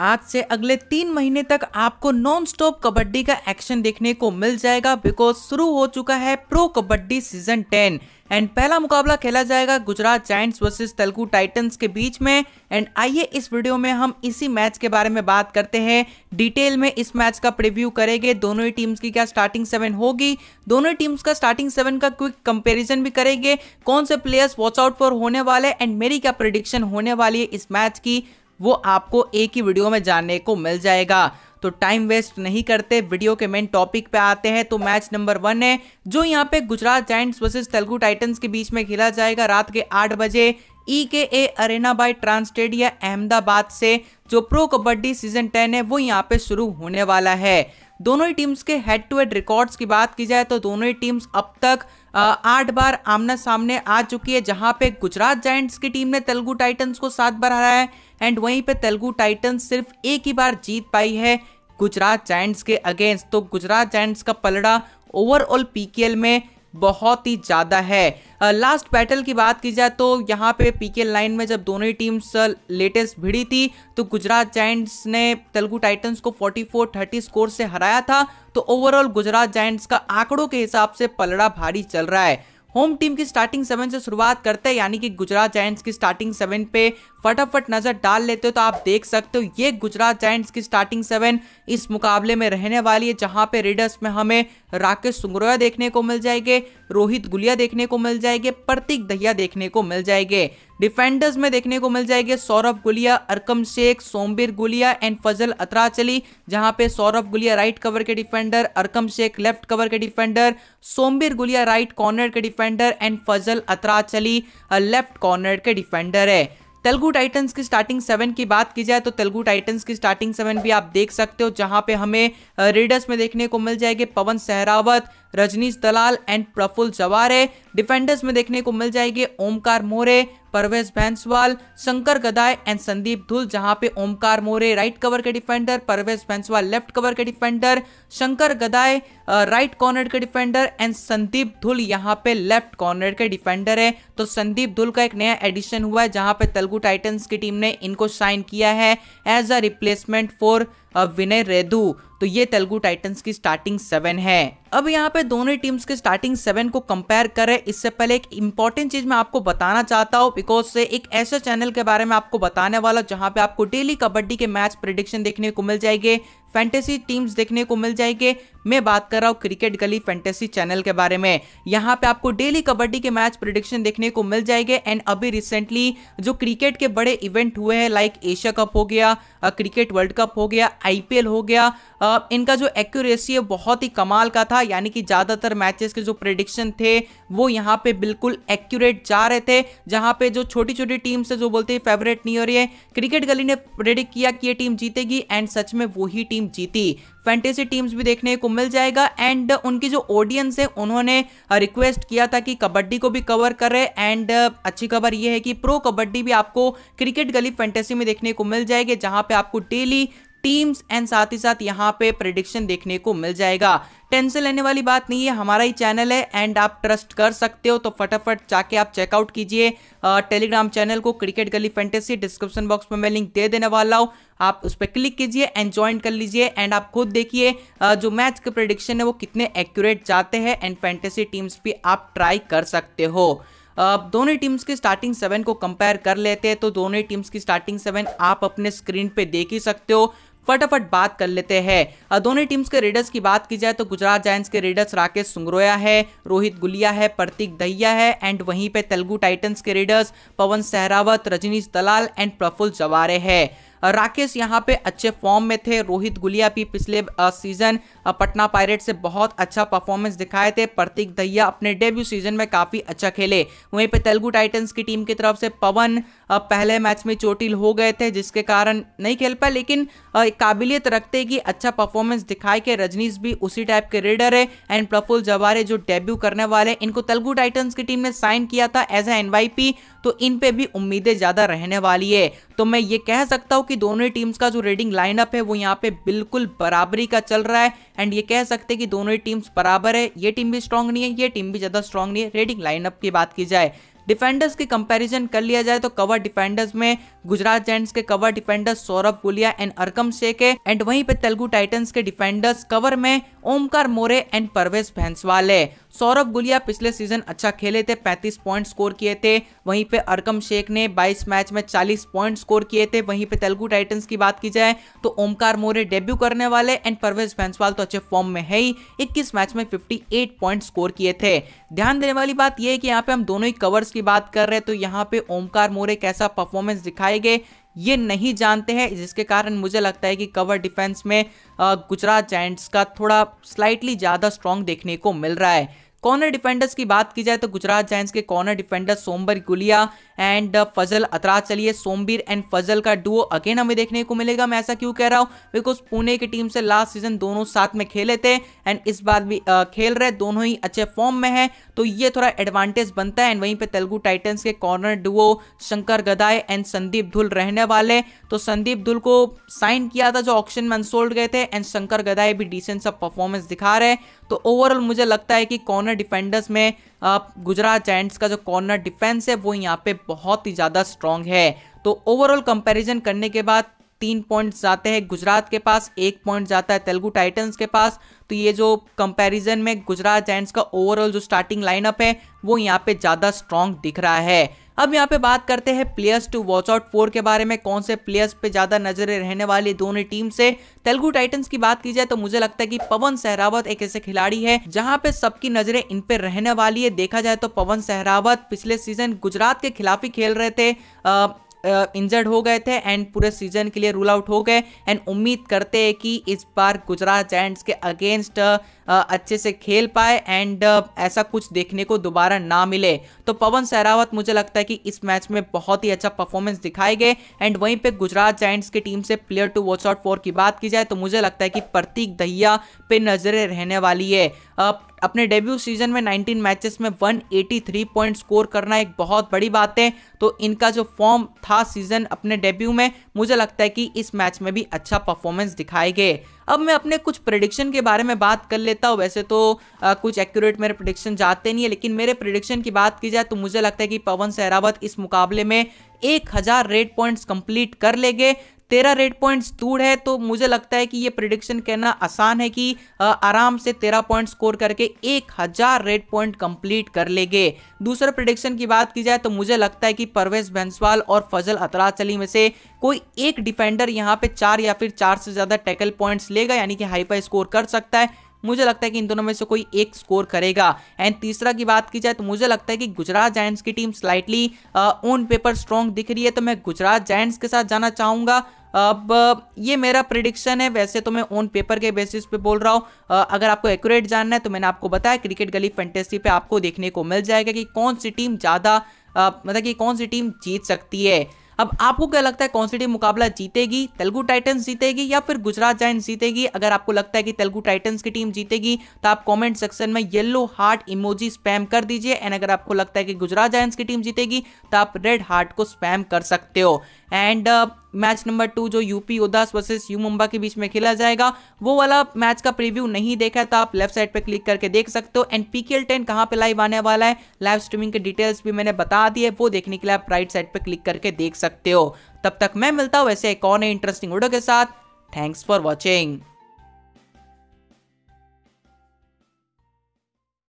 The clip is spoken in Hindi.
आज से अगले तीन महीने तक आपको नॉन स्टॉप कबड्डी का एक्शन देखने को मिल जाएगा बिकॉज शुरू हो चुका है pro kabaddi season ten and पहला मुकाबला खेला जाएगा Gujarat Giants versus Telugu Titans के बीच में एंड आइए इस वीडियो में हम इसी मैच के बारे में बात करते हैं डिटेल में इस मैच का प्रीव्यू करेंगे दोनों ही टीम्स की क्या स्टार्टिंग सेवन होगी दोनों ही टीम्स का स्टार्टिंग सेवन का क्विक कंपैरिजन भी करेंगे कौन से प्लेयर्स वॉच आउट फॉर होने वाले एंड मेरी क्या प्रिडिक्शन होने वाली है इस मैच की वो आपको एक ही वीडियो में जानने को मिल जाएगा तो टाइम वेस्ट नहीं करते वीडियो के मेन टॉपिक पे आते हैं तो मैच नंबर वन है जो यहाँ पे Gujarat Giants versus Telugu Titans के बीच में खेला जाएगा रात के आठ बजे E K A arena by TransStadia Ahmedabad से जो प्रो कबड्डी सीजन टेन है वो यहाँ पे शुरू होने वाला है दोनों ही टीम्स के हेड टू हेड रिकॉर्ड्स की बात की जाए तो दोनों ही टीम्स अब तक आठ बार आमना सामने आ चुकी है जहां पे गुजरात जायंट्स की टीम ने तेलुगु टाइटन्स को सात बार हराया है एंड वहीं पे तेलुगु टाइटन्स सिर्फ एक ही बार जीत पाई है गुजरात जायंट्स के अगेंस्ट तो गुजरात जायंट्स का पलड़ा ओवरऑल पीकेएल में बहुत ही ज़्यादा है लास्ट बैटल की बात की जाए तो यहाँ पे पीके लाइन में जब दोनों ही टीम्स लेटेस्ट भिड़ी थी तो गुजरात जाइंट्स ने तेलुगु टाइटंस को 44-30 स्कोर से हराया था तो ओवरऑल गुजरात जाइंट्स का आंकड़ों के हिसाब से पलड़ा भारी चल रहा है होम टीम की स्टार्टिंग सेवन से शुरुआत करते हैं यानी कि गुजरात जायंट्स की स्टार्टिंग सेवन पे फटाफट नजर डाल लेते हो तो आप देख सकते हो ये गुजरात जाइंट्स की स्टार्टिंग सेवन इस मुकाबले में रहने वाली है जहां पे रेडर्स में हमें राकेश सुंगरोया देखने को मिल जाएंगे रोहित गुलिया देखने को मिल जाएंगे प्रतीक दहिया देखने को मिल जाएंगे डिफेंडर्स में देखने को मिल जाएंगे सौरभ गुलिया अरकम शेख सोमबीर गुलिया एंड फजल अतराचली जहां पे सौरभ गुलिया राइट कवर के defender Arkam Shaikh left cover के defender Sombir Gulia right corner के defender and Fazel Atrachali left corner के डिफेंडर है तेलुगु टाइटन्स की स्टार्टिंग सेवन की बात की जाए तो तेलुगु टाइटन्स की स्टार्टिंग सेवन भी आप देख सकते हो जहाँ पे हमें रीडर्स में देखने को मिल जाएगी पवन सहरावत रजनीश दलाल एंड प्रफुल जवारे डिफेंडर्स में देखने को मिल जाएंगे ओमकार मोरे परवेज भैंसवाल शंकर गदाय एंड संदीप धुल जहां पे ओमकार मोरे राइट कवर के defender Parvesh Bhainswal left cover के defender Shankar Gadai right corner के डिफेंडर एंड संदीप धुल यहां पे लेफ्ट कॉर्नर के डिफेंडर है तो संदीप धुल का एक नया एडिशन हुआ है जहां पे तेलुगु टाइटन्स की टीम ने इनको साइन किया है एज अ रिप्लेसमेंट फॉर अब विनय रेदू तो ये तेलुगु टाइटंस की स्टार्टिंग सेवन है अब यहाँ पे दोनों टीम्स के स्टार्टिंग सेवन को कंपेयर करें इससे पहले एक इंपॉर्टेंट चीज मैं आपको बताना चाहता हूँ बिकॉज से एक ऐसे चैनल के बारे में आपको बताने वाला जहाँ पे आपको डेली कबड्डी के मैच प्रिडिक्शन देखने को मिल जाएंगे फैंटेसी टीम्स देखने को मिल जाएंगे मैं बात कर रहा हूँ क्रिकेट गली फैंटेसी चैनल के बारे में यहाँ पे आपको डेली कबड्डी के मैच प्रिडिक्शन देखने को मिल जाएंगे एंड अभी रिसेंटली जो क्रिकेट के बड़े इवेंट हुए हैं लाइक एशिया कप हो गया क्रिकेट वर्ल्ड कप हो गया आईपीएल हो गया इनका जो एक्यूरेसी है बहुत ही कमाल का था यानी कि ज़्यादातर मैचेस के जो प्रिडिक्शन थे वो यहाँ पे बिल्कुल एक्यूरेट जा रहे थे जहाँ पे जो छोटी छोटी टीम से जो बोलते हैं फेवरेट नहीं हो रही है क्रिकेट गली ने प्रेडिक्ट किया कि ये टीम जीतेगी एंड सच में वही टीम टीम जीती फैंटेसी टीम्स भी देखने को मिल जाएगा एंड उनकी जो ऑडियंस है उन्होंने रिक्वेस्ट किया था कि कबड्डी को भी कवर करें एंड अच्छी खबर यह है कि प्रो कबड्डी भी आपको क्रिकेट गली फैंटेसी में देखने को मिल जाएगी जहां पे आपको डेली टीम्स एंड साथ ही साथ यहाँ पे प्रडिक्शन देखने को मिल जाएगा टेंशन लेने वाली बात नहीं है हमारा ही चैनल है एंड आप ट्रस्ट कर सकते हो तो फटाफट जाके आप चेकआउट कीजिए टेलीग्राम चैनल को cricket Gali fantasy description box में मैं लिंक दे देने वाला हूँ आप उस पर क्लिक कीजिए एंड ज्वाइन कर लीजिए एंड आप खुद देखिए जो मैच के प्रडिक्शन है वो कितने एक्यूरेट जाते हैं एंड फैंटेसी टीम्स भी आप ट्राई कर सकते हो अब दोनों टीम्स की स्टार्टिंग सेवन को कंपेयर कर लेते हैं तो दोनों टीम्स की स्टार्टिंग सेवन आप अपने स्क्रीन पे देख ही सकते हो फटाफट बात कर लेते हैं दोनों टीम्स के रेडर्स की बात की जाए तो गुजरात जायंट्स के रेडर्स राकेश सुंगरोया है रोहित गुलिया है प्रतीक दहिया है एंड वहीं पे तेलुगु टाइटन्स के रेडर्स पवन सहरावत रजनीश दलाल एंड प्रफुल्ल जवारे है राकेश यहाँ पे अच्छे फॉर्म में थे रोहित गुलिया भी पिछले सीजन पटना पायरेट से बहुत अच्छा परफॉर्मेंस दिखाए थे प्रतीक दहिया अपने डेब्यू सीजन में काफ़ी अच्छा खेले वहीं पे तेलुगु टाइटन्स की टीम की तरफ से पवन पहले मैच में चोटिल हो गए थे जिसके कारण नहीं खेल पाए लेकिन काबिलियत रखते कि अच्छा परफॉर्मेंस दिखाए के रजनीश भी उसी टाइप के रेडर है एंड प्रफुल जवारे जो डेब्यू करने वाले इनको तेलुगु टाइटन्स की टीम ने साइन किया था एज ए एन तो इन पे भी उम्मीदें ज़्यादा रहने वाली है तो मैं ये कह सकता हूँ कि दोनों ही टीम्स का जो रेडिंग लाइनअप है वो यहाँ पे बिल्कुल बराबरी का चल रहा है एंड ये कह सकते हैं कि दोनों ही टीम्स बराबर है ये टीम भी स्ट्रांग नहीं है ये टीम भी ज़्यादा स्ट्रांग नहीं है रेडिंग लाइनअप की बात की जाए डिफेंडर्स की कंपैरिजन कर लिया जाए तो कवर डिफेंडर्स में गुजरात जेंट्स के cover defenders Saurabh Gulia and Arkam Shaikh है एंड वहीं पे तेलुगु टाइटंस के डिफेंडर्स कवर में ओमकार मोरे एंड परवेज भैंसवाल है सौरभ गुलिया पिछले सीजन अच्छा खेले थे 35 पॉइंट स्कोर किए थे वहीं पे अरकम शेख ने 22 मैच में 40 पॉइंट स्कोर किए थे वहीं पे तेलुगु टाइटंस की बात की जाए तो ओमकार मोरे डेब्यू करने वाले एंड परवेज भैंसवाल तो अच्छे फॉर्म में है ही इक्कीस मैच में फिफ्टी पॉइंट स्कोर किए थे ध्यान देने वाली बात यह है कि यहाँ पे हम दोनों ही कवर परफॉर्मेंस की बात कर रहे हैं तो यहाँ पे ओमकार मोरे कैसा परफॉर्मेंस दिखाएंगे ये नहीं जानते हैं जिसके कारण मुझे लगता है कि कवर डिफेंस में गुजरात जैंट्स का थोड़ा स्लाइटली ज़्यादा स्ट्रॉन्ग देखने को मिल रहा है कॉर्नर डिफेंडर्स की बात की जाए तो गुजरात जायंट्स के corner defender Sombir Gulia and uh, Fazel Atrachali चलिए सोमबीर एंड फजल का डुओ अगेन हमें देखने को मिलेगा मैं ऐसा क्यों कह रहा हूँ बिकॉज पुणे की टीम से लास्ट सीजन दोनों साथ में खेले थे एंड इस बार भी uh, खेल रहे दोनों ही अच्छे फॉर्म में है तो ये थोड़ा एडवांटेज बनता है एंड वहीं पर तेलुगु टाइटन्स के corner duo Shankar Gadai and Sandeep धुल रहने वाले तो संदीप धुल को साइन किया था जो ऑप्शन में अनसोल्ड गए थे एंड शंकर गदाय भी डिसेंट सब परफॉर्मेंस दिखा रहे तो ओवरऑल मुझे लगता है कि कॉर्नर डिफेंडर्स में गुजरात जैंट्स का जो कॉर्नर डिफेंस है वो यहाँ पे बहुत ही ज़्यादा स्ट्रांग है तो ओवरऑल कंपैरिजन करने के बाद तीन पॉइंट्स जाते हैं गुजरात के पास एक पॉइंट जाता है तेलुगु टाइटन्स के पास तो ये जो कंपैरिजन में गुजरात जैंट्स का ओवरऑल जो स्टार्टिंग लाइनअप है वो यहाँ पे ज़्यादा स्ट्रांग दिख रहा है अब यहाँ पे बात करते हैं players to watch out for के बारे में कौन से प्लेयर्स पे ज्यादा नजरें रहने वाली दोनों टीम से तेलुगु टाइटन्स की बात की जाए तो मुझे लगता है कि पवन सहरावत एक ऐसे खिलाड़ी है जहाँ पे सबकी नजरें इन पे रहने वाली है देखा जाए तो पवन सहरावत पिछले सीजन गुजरात के खिलाफ ही खेल रहे थे इंजर्ड हो गए थे एंड पूरे सीजन के लिए रूल आउट हो गए एंड उम्मीद करते हैं कि इस बार गुजरात जैंट्स के अगेंस्ट अच्छे से खेल पाए एंड ऐसा कुछ देखने को दोबारा ना मिले तो पवन सहरावत मुझे लगता है कि इस मैच में बहुत ही अच्छा परफॉर्मेंस दिखाए गए एंड वहीं पे गुजरात जैंट्स की टीम से player to watch out for की बात की जाए तो मुझे लगता है कि प्रतीक दहिया पे नजरें रहने वाली है अपने डेब्यू सीजन में 19 मैचेस में 183 पॉइंट स्कोर करना एक बहुत बड़ी बात है तो इनका जो फॉर्म था सीजन अपने डेब्यू में मुझे लगता है कि इस मैच में भी अच्छा परफॉर्मेंस दिखाए गए अब मैं अपने कुछ प्रडिक्शन के बारे में बात कर लेता हूँ वैसे तो आ, कुछ एक्यूरेट मेरे प्रडिक्शन जाते नहीं है लेकिन मेरे प्रडिक्शन की बात की जाए तो मुझे लगता है कि पवन सहरावत इस मुकाबले में एक हज़ार रेड पॉइंट्स कंप्लीट कर लेंगे तेरह रेड पॉइंट्स दूर है तो मुझे लगता है कि ये प्रिडिक्शन कहना आसान है कि आराम से तेरह पॉइंट स्कोर करके एक हज़ार रेड पॉइंट कंप्लीट कर लेंगे दूसरा प्रिडिक्शन की बात की जाए तो मुझे लगता है कि परवेज भंसवाल और फजल अतराचली में से कोई एक डिफेंडर यहाँ पे चार या फिर चार से ज़्यादा टैकल पॉइंट्स लेगा यानी कि फाई स्कोर कर सकता है मुझे लगता है कि इन दोनों में से कोई एक स्कोर करेगा एंड तीसरा की बात की जाए तो मुझे लगता है कि गुजरात जायंट्स की team slightly on paper strong दिख रही है तो मैं गुजरात जायंट्स के साथ जाना चाहूँगा अब ये मेरा प्रिडिक्शन है वैसे तो मैं ऑन पेपर के बेसिस पे बोल रहा हूँ अगर आपको एक्यूरेट जानना है तो मैंने आपको बताया क्रिकेट गली फैंटेसी पे आपको देखने को मिल जाएगा कि कौन सी टीम ज़्यादा मतलब कि कौन सी टीम जीत सकती है अब आपको क्या लगता है कौन सी टीम मुकाबला जीतेगी तेलुगु टाइटन्स जीतेगी या फिर गुजरात जाइंट्स जीतेगी अगर आपको लगता है कि तेलुगु टाइटन्स की टीम जीतेगी तो आप कॉमेंट सेक्शन में येलो हार्ट इमोजी स्पैम कर दीजिए एंड अगर आपको लगता है कि गुजरात जाइंट्स की टीम जीतेगी तो आप रेड हार्ट को स्पैम कर सकते हो and match number two UP यूपी उदास वर्सेस यू मुंबा के बीच में खेला जाएगा वो वाला मैच का प्रीव्यू नहीं देखा तो आप लेफ्ट साइड पे क्लिक करके देख सकते हो एंड पीकेएल टेन कहाँ पे लाइव आने वाला है लाइव स्ट्रीमिंग के डिटेल्स भी मैंने बता दी है वो देखने के लिए आप राइट साइड पर क्लिक करके देख सकते हो तब तक मैं मिलता हूँ वैसे एक और इंटरेस्टिंग वीडियो के साथ थैंक्स फॉर वॉचिंग